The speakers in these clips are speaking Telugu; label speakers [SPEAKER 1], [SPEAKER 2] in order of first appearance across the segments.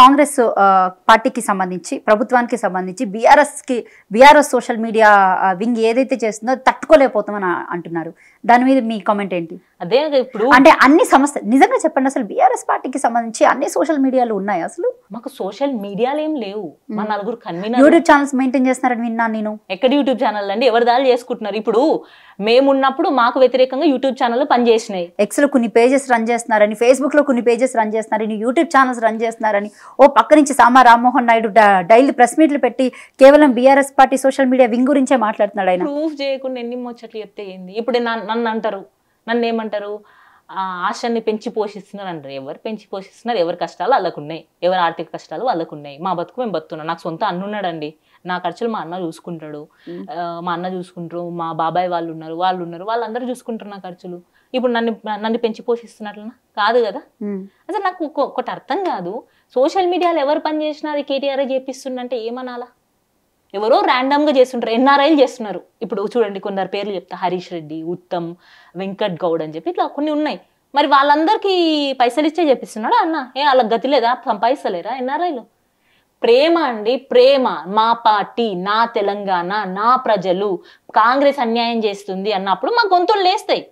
[SPEAKER 1] కాంగ్రెస్ పార్టీకి సంబంధించి ప్రభుత్వానికి సంబంధించి బీఆర్ఎస్కి బీఆర్ఎస్ సోషల్ మీడియా వింగ్ ఏదైతే చేస్తుందో తట్టుకోలేకపోతామని అంటున్నారు దాని మీద మీ కామెంట్ ఏంటి
[SPEAKER 2] అదే ఇప్పుడు అంటే
[SPEAKER 1] అన్ని సమస్య నిజంగా చెప్పండి అసలు బీఆర్ఎస్ పార్టీకి సంబంధించి అన్ని సోషల్ మీడియాలు ఉన్నాయి అసలు
[SPEAKER 2] మాకు సోషల్ మీడియాలు ఏం లేవు మా నలుగురు కన్వీనర్ యూట్యూబ్
[SPEAKER 1] ఛానల్స్ మెయింటైన్ చేస్తున్నారని విన్నాను నేను
[SPEAKER 2] ఎక్కడ యూట్యూబ్ ఛానల్ అండి ఎవరి దాని చేసుకుంటున్నారు ఇప్పుడు మేమున్నప్పుడు మాకు వ్యతిరేకంగా యూట్యూబ్ ఛానల్ పనిచేసినాయి ఎక్స్
[SPEAKER 1] లో కొన్ని పేజెస్ రన్ చేస్తున్నారని ఫేస్బుక్ లో కొన్ని పేజెస్ రన్ చేస్తున్నారని యూట్యూబ్ ఛానల్స్ రన్ చేస్తున్నారని ఓ పక్క నుంచి సామా రామ్మోహన్ నాయుడు డైలీ ప్రెస్ మీట్లు పెట్టి కేవలం BRS party social media wing గురించే మాట్లాడుతున్నాడు ఆయన
[SPEAKER 2] ప్రూఫ్ చేయకుండా ఎన్ని ముచ్చట్లు చెప్తే ఏంది ఇప్పుడు నన్ను అంటారు నన్ను ఏమంటారు ఆశని పెంచి పోషిస్తున్నారు అంటారు ఎవరు పెంచి పోషిస్తున్నారు ఎవరి కష్టాలు వాళ్ళకున్నాయి ఎవరి ఆర్థిక కష్టాలు వాళ్ళకున్నాయి మా బతుకు మేము బతున్నాం నాకు సొంత అన్నున్నాడండి నా ఖర్చులు మా అన్న చూసుకుంటాడు మా అన్న చూసుకుంటారు మా బాబాయ్ వాళ్ళు ఉన్నారు వాళ్ళు ఉన్నారు వాళ్ళందరూ చూసుకుంటారు నా ఖర్చులు ఇప్పుడు నన్ను నన్ను పెంచి పోషిస్తున్నట్లనా కాదు కదా అసలు నాకు ఒక్కొక్కటి అర్థం కాదు సోషల్ మీడియాలో ఎవరు పని అది కేటీఆర్ చేపిస్తుందంటే ఏమనాలా ఎవరో ర్యాండమ్గా చేస్తుంటారు ఎన్ఆర్ఐలు చేస్తున్నారు ఇప్పుడు చూడండి కొందరు పేర్లు చెప్తా హరీష్ రెడ్డి ఉత్తమ్ వెంకట్ గౌడ్ అని చెప్పి ఇట్లా కొన్ని ఉన్నాయి మరి వాళ్ళందరికీ పైసలు ఇచ్చే చెప్పిస్తున్నాడు అన్న ఏ వాళ్ళకి గతి లేదా సంపాదిస్తలేరా ఎన్ఆర్ఐలు ప్రేమ అండి ప్రేమ మా పార్టీ నా తెలంగాణ నా ప్రజలు కాంగ్రెస్ అన్యాయం చేస్తుంది అన్నప్పుడు మా గొంతులు లేస్తాయి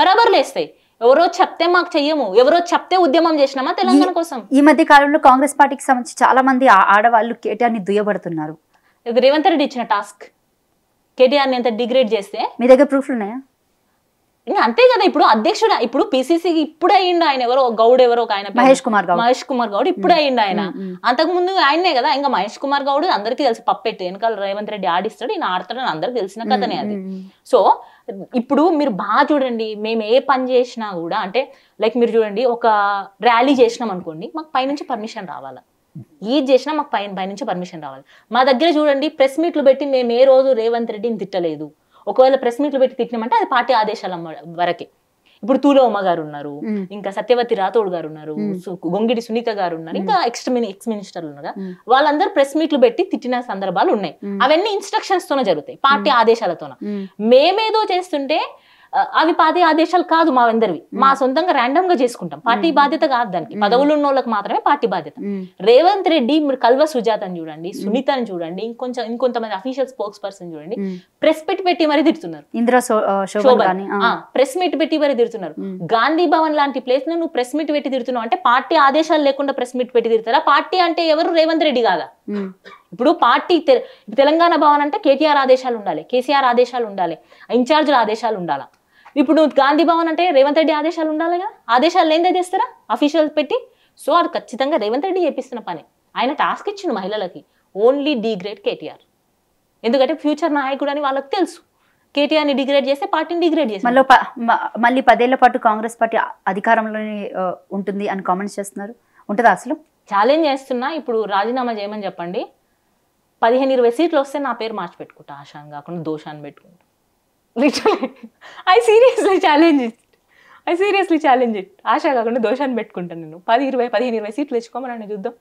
[SPEAKER 2] బరాబర్ లేస్తాయి ఎవరో చెప్తే మాకు చెయ్యము ఎవరో చెప్తే ఉద్యమం చేసినామా తెలంగాణ కోసం ఈ
[SPEAKER 1] మధ్య కాలంలో కాంగ్రెస్ పార్టీకి సంబంధించి చాలా మంది ఆడవాళ్ళు కేటాన్ని దుయ్యబడుతున్నారు
[SPEAKER 2] రేవంత్ రెడ్డి ఇచ్చిన టాస్క్ కేటీఆర్ని ఎంత డిగ్రేడ్ చేస్తే
[SPEAKER 1] మీ దగ్గర ప్రూఫ్లు ఉన్నాయా
[SPEAKER 2] అంతే కదా ఇప్పుడు అధ్యక్షుడు ఇప్పుడు పిసిసి ఇప్పుడు అయ్యిండు ఆయన ఎవరో గౌడ్ ఎవరో ఒక ఆయన మహేష్ కుమార్ గౌడ్ మహేష్ కుమార్ గౌడ్ ఇప్పుడు అయ్యిండు ఆయన అంతకు ముందు ఆయనే కదా ఇంకా మహేష్ కుమార్ గౌడ్ అందరికీ తెలిసి పప్పెట్టు వెనకాల రేవంత్ రెడ్డి ఆడిస్తాడు ఈయన ఆడతాడు అందరికి తెలిసిన కథనే అది సో ఇప్పుడు మీరు బాగా చూడండి మేము ఏ పని చేసినా కూడా అంటే లైక్ మీరు చూడండి ఒక ర్యాలీ చేసినాం అనుకోండి మాకు పైనుంచి పర్మిషన్ రావాలా ఏది చేసినా మాకు పైన పైనుంచి పర్మిషన్ రావాలి మా దగ్గర చూడండి ప్రెస్ మీట్లు పెట్టి మేము ఏ రోజు రేవంత్ రెడ్డిని తిట్టలేదు ఒకవేళ ప్రెస్ మీట్లు పెట్టి తిట్టినామంటే అది పార్టీ ఆదేశాల వరకే ఇప్పుడు తూలో ఉమ గారు ఉన్నారు ఇంకా సత్యవతి రాథోడ్ గారు ఉన్నారు గొంగిడి సునీత గారు ఉన్నారు ఇంకా ఎక్స్ ఎక్స్ మినిస్టర్లు ఉన్నారు వాళ్ళందరూ ప్రెస్ మీట్లు పెట్టి తిట్టిన సందర్భాలు ఉన్నాయి అవన్నీ ఇన్స్ట్రక్షన్స్ తోనే జరుగుతాయి పార్టీ ఆదేశాలతోన మేమేదో చేస్తుంటే అవి పాదే ఆదేశాలు కాదు మా అందరివి మా సొంతంగా ర్యాండమ్ గా చేసుకుంటాం పార్టీ బాధ్యత కాదు దానికి పదవులు ఉన్న వాళ్ళకి మాత్రమే పార్టీ బాధ్యత రేవంత్ రెడ్డి మీరు కల్వ సుజాతని చూడండి సునీతని చూడండి ఇంకొంచెం ఇంకొంతమంది అఫీషియల్ స్పోక్స్ పర్సన్ చూడండి ప్రెస్ పెట్టి పెట్టి మరీ తిడుతున్నారు ప్రెస్ మీట్ పెట్టి మరీ తిడుతున్నారు గాంధీ భవన్ లాంటి ప్లేస్ లో నువ్వు ప్రెస్ మీట్ పెట్టి తిడుతున్నావు అంటే పార్టీ ఆదేశాలు లేకుండా ప్రెస్ మీట్ పెట్టి తిడతారా పార్టీ అంటే ఎవరు రేవంత్ రెడ్డి కాదా ఇప్పుడు పార్టీ తెలంగాణ భవన్ అంటే కేటీఆర్ ఆదేశాలు ఉండాలి కేసీఆర్ ఆదేశాలు ఉండాలి ఇన్ఛార్జ్ ఆదేశాలు ఉండాలా ఇప్పుడు నువ్వు గాంధీ భవన్ అంటే రేవంత్ రెడ్డి ఆదేశాలు ఉండాలిగా ఆదేశాలు లేని చేస్తారా అఫీషియల్ పెట్టి సో అది ఖచ్చితంగా రేవంత్ రెడ్డి చేపిస్తున్న పని ఆయన టాస్క్ ఇచ్చిన మహిళలకి ఓన్లీ డిగ్రేడ్ కేటీఆర్ ఎందుకంటే ఫ్యూచర్ నాయకుడు అని వాళ్ళకి తెలుసు కేటీఆర్ని డిగ్రేడ్ చేస్తే పార్టీని డిగ్రేడ్ చేసి మళ్ళీ మళ్ళీ పదేళ్ల పాటు కాంగ్రెస్ పార్టీ అధికారంలోనే ఉంటుంది అని కామెంట్స్ చేస్తున్నారు ఉంటుందా అసలు ఛాలెంజ్ చేస్తున్నా ఇప్పుడు రాజీనామా చేయమని చెప్పండి పదిహేను ఇరవై సీట్లు వస్తే నా పేరు మార్చి పెట్టుకుంటా ఆశాన్ కాకుండా దోషాన్ని పెట్టుకుంటా literally I seriously challenge it I seriously challenge it ఆశ కాకుండా దోషాన్ని పెట్టుకుంటాను నేను పది ఇరవై పదిహేను ఇరవై సీట్లు తెచ్చుకోమని చూద్దాం